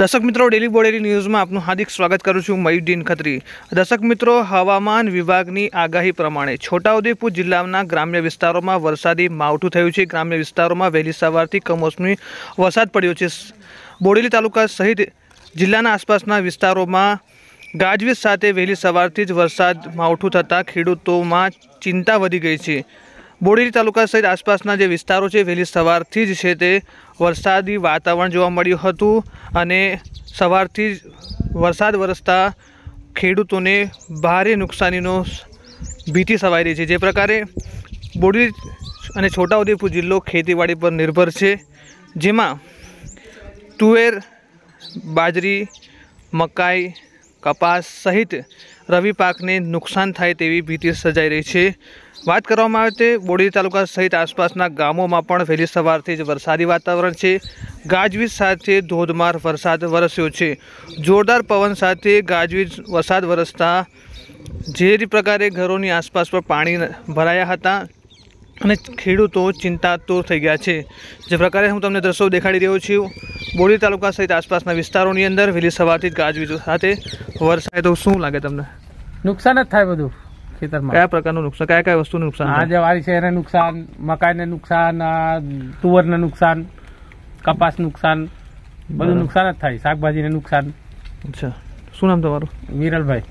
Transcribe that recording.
દર્શક મિત્રો ડેલી બોડેલી ન્યૂઝમાં આપનું હાર્દિક સ્વાગત કરું છું મયુદ્દીન ખત્રી દર્શક મિત્રો હવામાન વિભાગની આગાહી પ્રમાણે છોટાઉદેપુર જિલ્લાના ગ્રામ્ય વિસ્તારોમાં વરસાદી માવઠું થયું છે ગ્રામ્ય વિસ્તારોમાં વહેલી સવારથી કમોસમી વરસાદ પડ્યો છે બોડેલી તાલુકા સહિત જિલ્લાના આસપાસના વિસ્તારોમાં ગાજવીજ સાથે વહેલી સવારથી જ વરસાદ માવઠું થતાં ખેડૂતોમાં ચિંતા વધી ગઈ છે બોડેલી તાલુકા સહિત આસપાસના જે વિસ્તારો છે વહેલી સવારથી જ છે તે વરસાદી વાતાવરણ જોવા મળ્યું હતું અને સવારથી જ વરસાદ વરસતા ખેડૂતોને ભારે નુકસાનીનો ભીતિ સવાઈ રહી છે જે પ્રકારે બોડેલી અને છોટાઉદેપુર જિલ્લો ખેતીવાડી પર નિર્ભર છે જેમાં તુવેર બાજરી મકાઈ કપાસ સહિત રવિ પાકને નુકસાન થાય તેવી ભીતિ સર્જાઈ રહી છે વાત કરવામાં આવે તે બોડી તાલુકા સહિત આસપાસના ગામોમાં પણ વહેલી સવારથી જ વરસાદી વાતાવરણ છે ગાજવીજ સાથે ધોધમાર વરસાદ વરસ્યો છે જોરદાર પવન સાથે ગાજવીજ વરસાદ વરસતા જે પ્રકારે ઘરોની આસપાસ પર પાણી ભરાયા હતા અને ખેડૂતો ચિંતાતુર થઈ ગયા છે જે પ્રકારે હું તમને દ્રશ્યો દેખાડી રહ્યો છું બોડી તાલુકા સહિત આસપાસના વિસ્તારોની અંદર વહેલી સવારથી ગાજવીજ સાથે વરસાદ તો શું લાગે તમને નુકસાન જ થાય બધું ખેતરમાં કયા પ્રકારનું નુકસાન કયા કયા વસ્તુનું નુકસાન આ જવારી છે એને નુકસાન મકાઈને નુકસાન તુવરને નુકસાન કપાસ નુકસાન બધું નુકસાન જ થાય શાકભાજીને નુકસાન અચ્છા શું નામ તમારું વિરલભાઈ